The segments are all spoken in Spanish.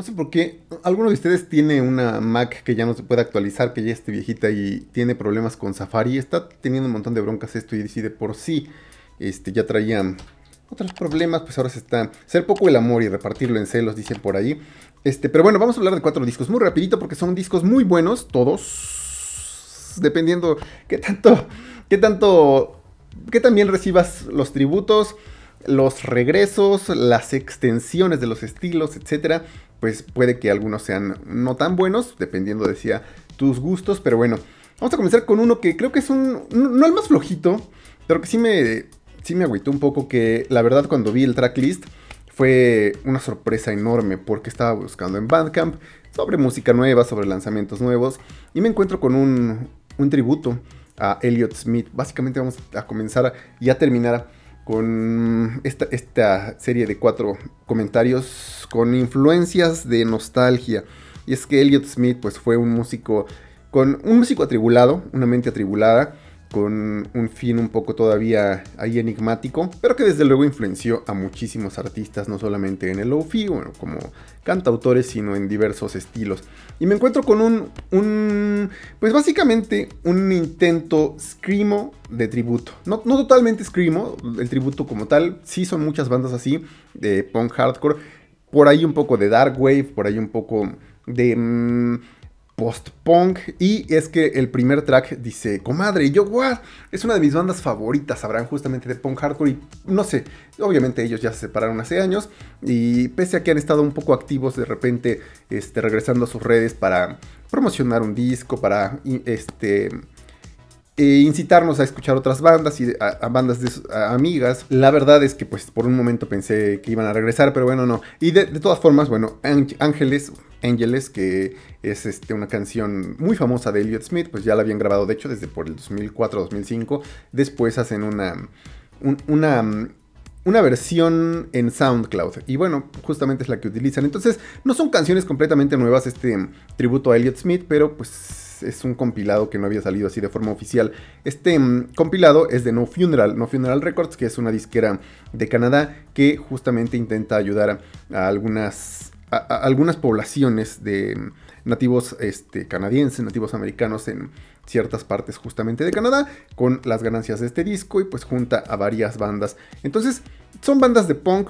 No sé por qué. ¿Alguno de ustedes tiene una Mac que ya no se puede actualizar, que ya esté viejita y tiene problemas con Safari? Está teniendo un montón de broncas esto y decide por sí este, ya traían otros problemas, pues ahora se está... Ser poco el amor y repartirlo en celos, dicen por ahí. Este, pero bueno, vamos a hablar de cuatro discos muy rapidito porque son discos muy buenos, todos. Dependiendo qué tanto... qué tanto... qué también recibas los tributos los regresos, las extensiones de los estilos, etcétera pues puede que algunos sean no tan buenos, dependiendo, decía, tus gustos, pero bueno. Vamos a comenzar con uno que creo que es un, no el más flojito, pero que sí me, sí me agüitó un poco, que la verdad cuando vi el tracklist fue una sorpresa enorme, porque estaba buscando en Bandcamp sobre música nueva, sobre lanzamientos nuevos, y me encuentro con un, un tributo a Elliot Smith. Básicamente vamos a comenzar y a terminar con esta, serie de cuatro comentarios con influencias de nostalgia. Y es que Elliot Smith pues, fue un músico con un músico atribulado, una mente atribulada, con un fin un poco todavía ahí enigmático, pero que desde luego influenció a muchísimos artistas, no solamente en el low-fi, bueno, como cantautores, sino en diversos estilos. Y me encuentro con un, un pues básicamente un intento screamo de tributo. No, totalmente screamo, el tributo como tal, sí son muchas bandas así, de punk hardcore, por ahí un poco de dark wave, por ahí un poco de... Mm, post-punk. Y es que el primer track dice, comadre, yo, Guau Es una de mis bandas favoritas, sabrán justamente de punk hardcore. Y no sé, obviamente ellos ya se separaron hace años. Y pese a que han estado un poco activos de repente, este, regresando a sus redes para promocionar un disco, para, este eh, incitarnos a escuchar otras bandas y a, bandas de amigas. La verdad es que pues por un momento pensé que iban a regresar, pero bueno, no. Y de, todas formas, bueno, Ángeles, Ángeles, que es este, una canción muy famosa de Elliot Smith, pues ya la habían grabado de hecho desde por el 2004-2005. Después hacen una... una una versión en SoundCloud. Y bueno, justamente es la que utilizan. Entonces, no son canciones completamente nuevas este tributo a Elliot Smith, pero pues es un compilado que no había salido así de forma oficial. Este mm, compilado es de No Funeral, No Funeral Records, que es una disquera de Canadá que justamente intenta ayudar a, algunas, algunas poblaciones de mm, nativos este, canadienses, nativos americanos en ciertas partes justamente de Canadá con las ganancias de este disco y pues junta a varias bandas. Entonces son bandas de punk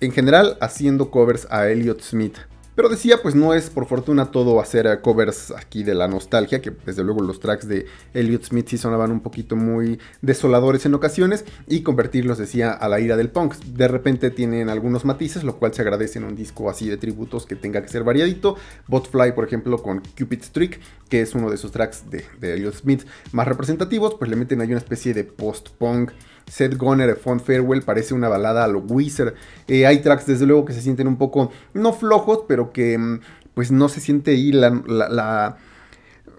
en general haciendo covers a Elliot Smith. Pero decía, pues no es por fortuna todo hacer covers aquí de la nostalgia, que desde luego los tracks de Elliot Smith sí sonaban un poquito muy desoladores en ocasiones, y convertirlos, decía, a la ira del punk. De repente tienen algunos matices, lo cual se agradece en un disco así de tributos que tenga que ser variadito. Botfly, por ejemplo, con Cupid's Trick, que es uno de sus tracks de, de Elliot Smith más representativos, pues le meten ahí una especie de post-punk. Seth Gunner, de Font Farewell parece una balada a lo Wizard. Eh, hay tracks, desde luego, que se sienten un poco, no flojos, pero que mm, pues no se siente ahí la,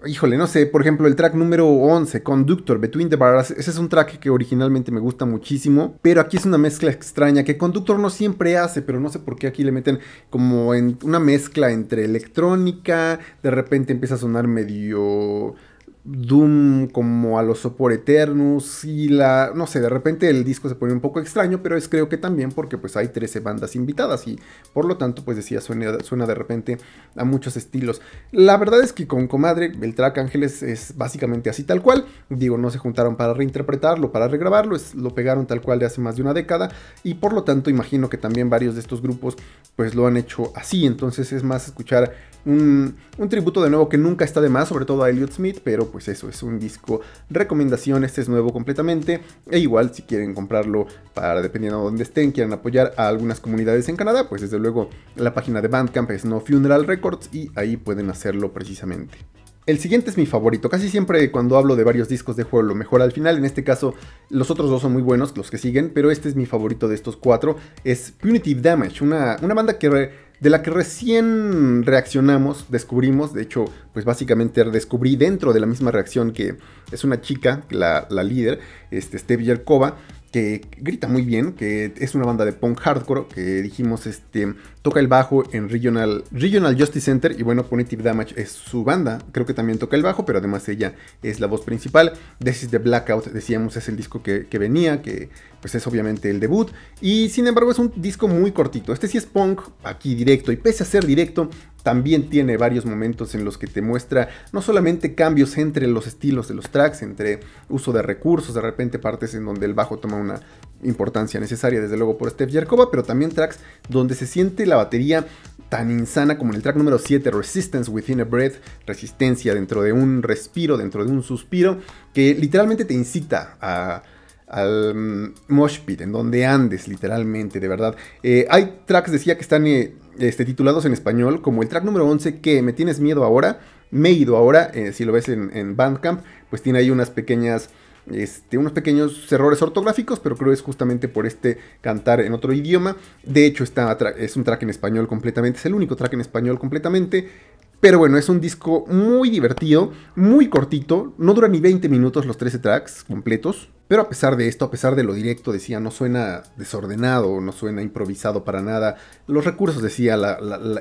Híjole, no sé, por ejemplo, el track número 11, Conductor, Between the Bars, ese es un track que originalmente me gusta muchísimo, pero aquí es una mezcla extraña que Conductor no siempre hace, pero no sé por qué aquí le meten como en una mezcla entre electrónica, de repente empieza a sonar medio Doom como a los sopor Eternus y la... no sé, de repente el disco se pone un poco extraño, pero es creo que también porque pues hay 13 bandas invitadas y por lo tanto pues decía suena, suena de repente a muchos estilos. La verdad es que con Comadre el track Ángeles es básicamente así tal cual, digo, no se juntaron para reinterpretarlo, para regrabarlo, es, lo pegaron tal cual de hace más de una década y por lo tanto imagino que también varios de estos grupos pues lo han hecho así, entonces es más escuchar un, tributo de nuevo que nunca está de más, sobre todo a Elliot Smith, pero pues eso es un disco recomendación, este es nuevo completamente, e igual si quieren comprarlo para dependiendo de dónde estén, quieren apoyar a algunas comunidades en Canadá, pues desde luego la página de Bandcamp es No Funeral Records y ahí pueden hacerlo precisamente. El siguiente es mi favorito. Casi siempre cuando hablo de varios discos de juego lo mejor al final. En este caso, los otros dos son muy buenos, los que siguen, pero este es mi favorito de estos cuatro. Es Punitive Damage, una, una banda que de la que recién reaccionamos, descubrimos, de hecho, pues básicamente descubrí dentro de la misma reacción que es una chica, la, líder, este, Steve Yerkova, que grita muy bien, que es una banda de punk hardcore, que dijimos, este, toca el bajo en Regional, Regional Justice Center, y bueno, Punitive Damage es su banda, creo que también toca el bajo, pero además ella es la voz principal, This is the Blackout, decíamos, es el disco que, que venía, que pues es obviamente el debut, y sin embargo es un disco muy cortito, este sí es punk, aquí directo, y pese a ser directo, también tiene varios momentos en los que te muestra no solamente cambios entre los estilos de los tracks, entre uso de recursos, de repente partes en donde el bajo toma una importancia necesaria, desde luego por Steph Yarkova, pero también tracks donde se siente la batería tan insana como en el track número 7, Resistance Within a Breath, resistencia dentro de un respiro, dentro de un suspiro, que literalmente te incita a al mm, mosh pit, en donde andes literalmente, de verdad. Eh, hay tracks, decía, que están eh, este, titulados en español, como el track número 11, que me tienes miedo ahora, me he ido ahora, eh, si lo ves en, Bandcamp, pues tiene ahí unas pequeñas, este, unos pequeños errores ortográficos, pero creo es justamente por este cantar en otro idioma. De hecho, está, es un track en español completamente, es el único track en español completamente. Pero bueno, es un disco muy divertido, muy cortito, no dura ni 20 minutos los 13 tracks completos. Pero a pesar de esto, a pesar de lo directo, decía, no suena desordenado, no suena improvisado para nada. Los recursos, decía,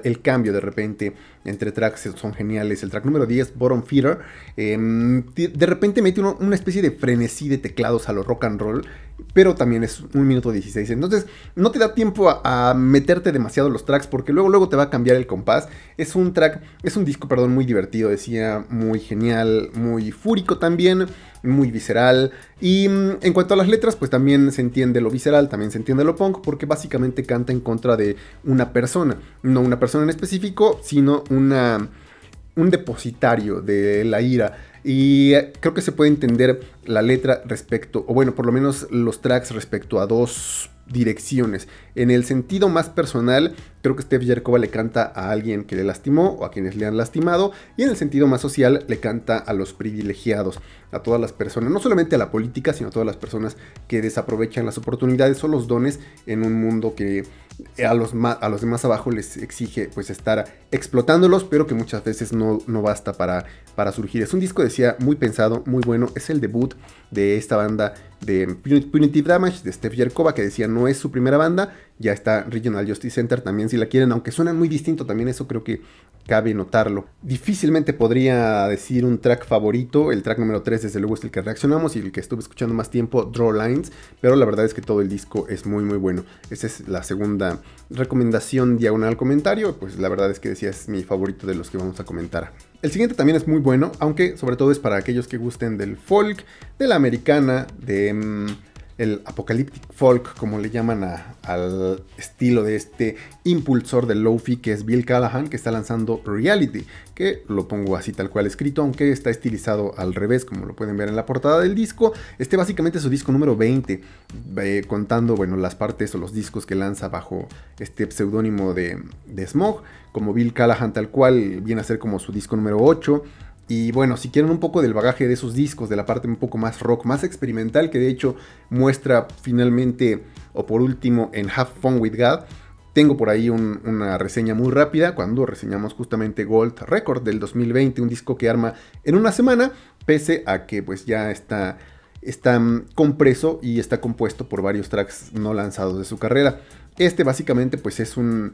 el cambio de repente entre tracks son geniales. El track número 10, Bottom Feeder, em, de repente mete una especie de frenesí de teclados a lo rock and roll pero también es un minuto 16. Entonces, no te da tiempo a, meterte demasiado los tracks porque luego luego te va a cambiar el compás. Es un track, es un disco, perdón, muy divertido, decía, muy genial, muy fúrico también, muy visceral. Y mm, en cuanto a las letras, pues también se entiende lo visceral, también se entiende lo punk porque básicamente canta en contra de una persona, no una persona en específico, sino una un depositario de la ira y eh, creo que se puede entender la letra respecto, o bueno, por lo menos los tracks respecto a dos direcciones. En el sentido más personal, creo que Steph Yerkova le canta a alguien que le lastimó o a quienes le han lastimado, y en el sentido más social le canta a los privilegiados, a todas las personas, no solamente a la política, sino a todas las personas que desaprovechan las oportunidades o los dones en un mundo que eh, a los, a los demás abajo les exige pues estar explotándolos, pero que muchas veces no, no basta para para surgir. Es un disco, decía, muy pensado, muy bueno. Es el debut de esta banda de Punitive Damage, de Steph Jerkova que decía no es su primera banda. Ya está Regional Justice Center también, si la quieren, aunque suena muy distinto, también eso creo que cabe notarlo. Difícilmente podría decir un track favorito. El track número 3, desde luego, es el que reaccionamos y el que estuve escuchando más tiempo, Draw Lines. Pero la verdad es que todo el disco es muy, muy bueno. Esa es la segunda recomendación diagonal comentario. Pues la verdad es que decía es mi favorito de los que vamos a comentar. El siguiente también es muy bueno, aunque sobre todo es para aquellos que gusten del folk, de la americana, de... Mm, el apocalyptic folk, como le llaman al estilo de este impulsor de lofi que es Bill Callahan, que está lanzando Reality, que lo pongo así tal cual escrito, aunque está estilizado al revés, como lo pueden ver en la portada del disco. Este básicamente es su disco número 20, eh, contando bueno, las partes o los discos que lanza bajo este pseudónimo de, de Smog como Bill Callahan tal cual, viene a ser como su disco número 8. Y bueno, si quieren un poco del bagaje de esos discos, de la parte un poco más rock, más experimental, que de hecho muestra finalmente o por último en Have Fun With God, tengo por ahí una reseña muy rápida cuando reseñamos justamente Gold Record del 2020, un disco que arma en una semana, pese a que pues ya está, está mm, compreso y está compuesto por varios tracks no lanzados de su carrera. Este básicamente pues es un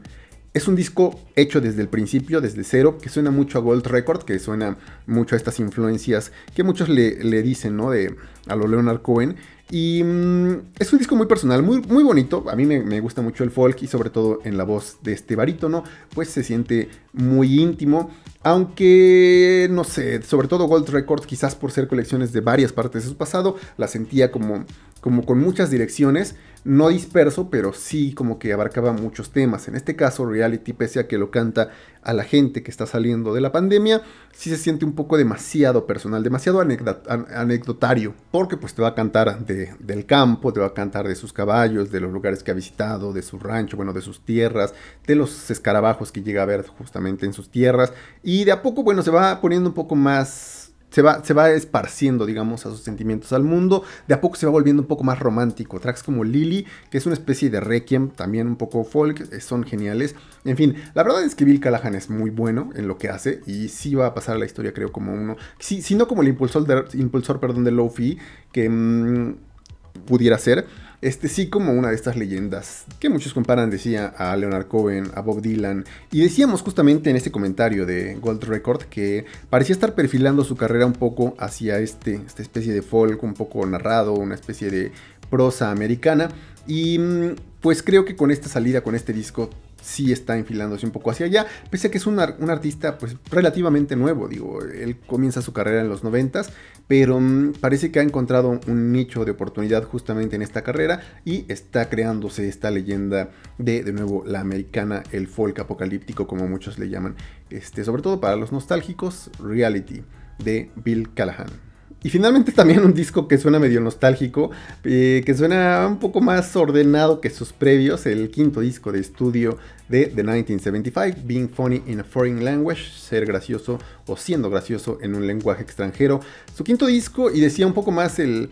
es un disco hecho desde el principio, desde cero, que suena mucho a Gold Record, que suena mucho a estas influencias que muchos le, dicen, ¿no? De, a lo Leonard Cohen. Y mm, es un disco muy personal, muy, muy bonito. A mí me, me, gusta mucho el folk y sobre todo en la voz de este barítono, pues se siente muy íntimo. Aunque, no sé, sobre todo Gold Record, quizás por ser colecciones de varias partes de su pasado, la sentía como como con muchas direcciones, no disperso, pero sí como que abarcaba muchos temas. En este caso, Reality, pese a que lo canta a la gente que está saliendo de la pandemia, sí se siente un poco demasiado personal, demasiado anecdotario, porque pues te va a cantar del campo, te va a cantar de sus caballos, de los lugares que ha visitado, de su rancho, bueno, de sus tierras, de los escarabajos que llega a ver justamente en sus tierras, y de a poco, bueno, se va poniendo un poco más se va, se va esparciendo, digamos, a sus sentimientos al mundo. De a poco se va volviendo un poco más romántico. Tracks como Lily, que es una especie de requiem, también un poco folk, eh, son geniales. En fin, la verdad es que Bill Callahan es muy bueno en lo que hace y sí va a pasar a la historia, creo, como uno. Si, no como el impulsor, de, impulsor perdón, de Lofi, que mm, pudiera ser. Este sí como una de estas leyendas que muchos comparan, decía, a Leonard Cohen, a Bob Dylan. Y decíamos justamente en este comentario de Gold Record que parecía estar perfilando su carrera un poco hacia este, esta especie de folk un poco narrado, una especie de prosa americana. Y mm, pues creo que con esta salida, con este disco, sí está enfilándose un poco hacia allá, pese a que es un, artista pues relativamente nuevo, digo, él comienza su carrera en los 90 pero mm, parece que ha encontrado un nicho de oportunidad justamente en esta carrera y está creándose esta leyenda de, de nuevo, la americana, el folk apocalíptico como muchos le llaman, este, sobre todo para los nostálgicos, reality de Bill Callahan. Y finalmente también un disco que suena medio nostálgico, eh, que suena un poco más ordenado que sus previos, el quinto disco de estudio de The 1975, Being Funny in a Foreign Language, ser gracioso o siendo gracioso en un lenguaje extranjero. Su quinto disco y decía un poco más el,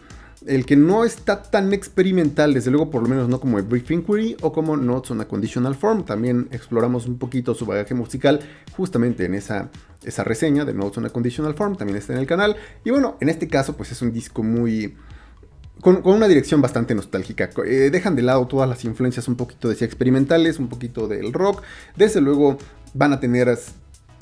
el que no está tan experimental, desde luego por lo menos no como el Brief Inquiry o como Notes on a Conditional Form, también exploramos un poquito su bagaje musical justamente en esa, esa reseña de Notes on a Conditional Form, también está en el canal, y bueno, en este caso pues es un disco muy... Con, una dirección bastante nostálgica. Eh, dejan de lado todas las influencias un poquito de experimentales, un poquito del rock. Desde luego van a tener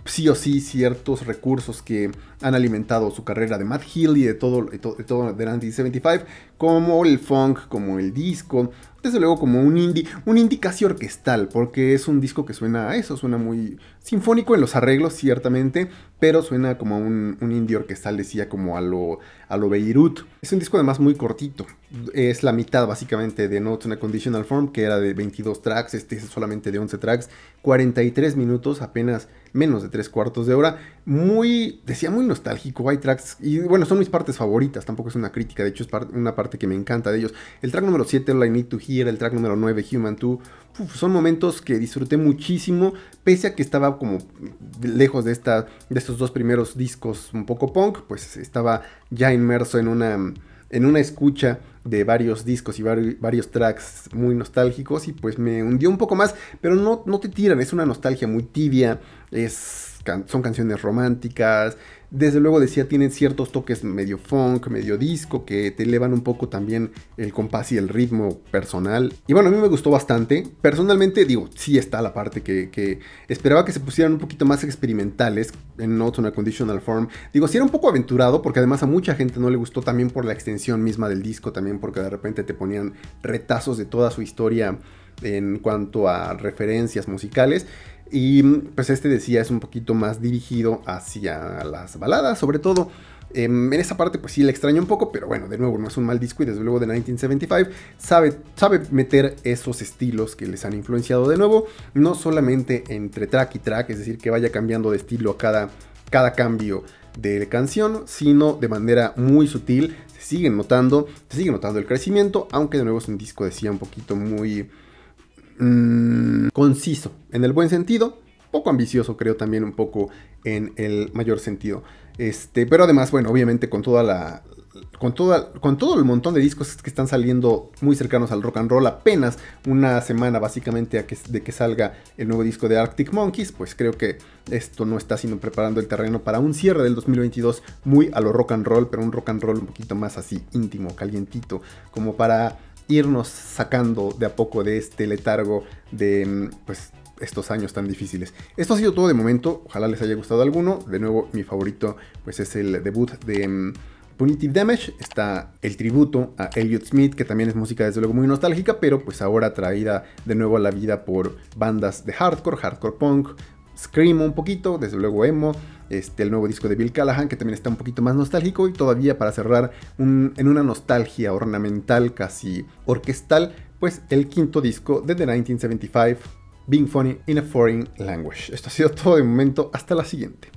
sí o sí ciertos recursos que han alimentado su carrera de Matt Hill y de todo, de todo, de como el funk, como el disco, desde luego como un indie, un indie casi orquestal, porque es un disco que suena a eso, suena muy sinfónico en los arreglos, ciertamente, pero suena como un, un indie orquestal, decía, como a lo, a lo Beirut. Es un disco además muy cortito, es la mitad básicamente de Notes in a Conditional Form, que era de 22 tracks, este es solamente de 11 tracks, 43 minutos, apenas menos de tres cuartos de hora. Muy, decía, muy nostálgico. Hay tracks, y bueno, son mis partes favoritas, tampoco es una crítica, de hecho es una parte que me encanta de ellos. El track número 7, All I Need to Hear, el track número 9, Human 2, son momentos que disfruté muchísimo, pese a que estaba como lejos de, esta, de estos dos primeros discos un poco punk, pues estaba ya inmerso en una en una escucha de varios discos y varios tracks muy nostálgicos y pues me hundió un poco más, pero no, no te tiran, es una nostalgia muy tibia, es son canciones románticas, desde luego decía tienen ciertos toques medio funk, medio disco, que te elevan un poco también el compás y el ritmo personal. Y bueno, a mí me gustó bastante. Personalmente digo, sí está la parte que, que esperaba que se pusieran un poquito más experimentales en Notes on a Conditional Form. Digo, sí era un poco aventurado, porque además a mucha gente no le gustó también por la extensión misma del disco, también porque de repente te ponían retazos de toda su historia en cuanto a referencias musicales. Y pues este decía es un poquito más dirigido hacia las baladas, sobre todo. Em, en esa parte pues sí le extraño un poco, pero bueno, de nuevo no es un mal disco y desde luego de 1975 sabe, sabe meter esos estilos que les han influenciado de nuevo, no solamente entre track y track, es decir, que vaya cambiando de estilo a cada, cada cambio de canción, sino de manera muy sutil, se siguen notando, se sigue notando el crecimiento, aunque de nuevo es un disco decía un poquito muy Mm, conciso, en el buen sentido, poco ambicioso creo también un poco en el mayor sentido. Este, pero además, bueno, obviamente con toda la, con, toda, con, todo el montón de discos que están saliendo muy cercanos al rock and roll, apenas una semana básicamente de que salga el nuevo disco de Arctic Monkeys, pues creo que esto no está sino preparando el terreno para un cierre del 2022 muy a lo rock and roll, pero un rock and roll un poquito más así íntimo, calientito, como para irnos sacando de a poco de este letargo de mm, pues, estos años tan difíciles. Esto ha sido todo de momento, ojalá les haya gustado alguno. De nuevo, mi favorito pues, es el debut de... Mm, Punitive Damage está el tributo a Elliot Smith, que también es música desde luego muy nostálgica, pero pues ahora traída de nuevo a la vida por bandas de hardcore, hardcore punk, Scream un poquito, desde luego emo, este, el nuevo disco de Bill Callahan, que también está un poquito más nostálgico, y todavía para cerrar en una nostalgia ornamental, casi orquestal, pues el quinto disco de The 1975, Being Funny in a Foreign Language. Esto ha sido todo de momento, hasta la siguiente.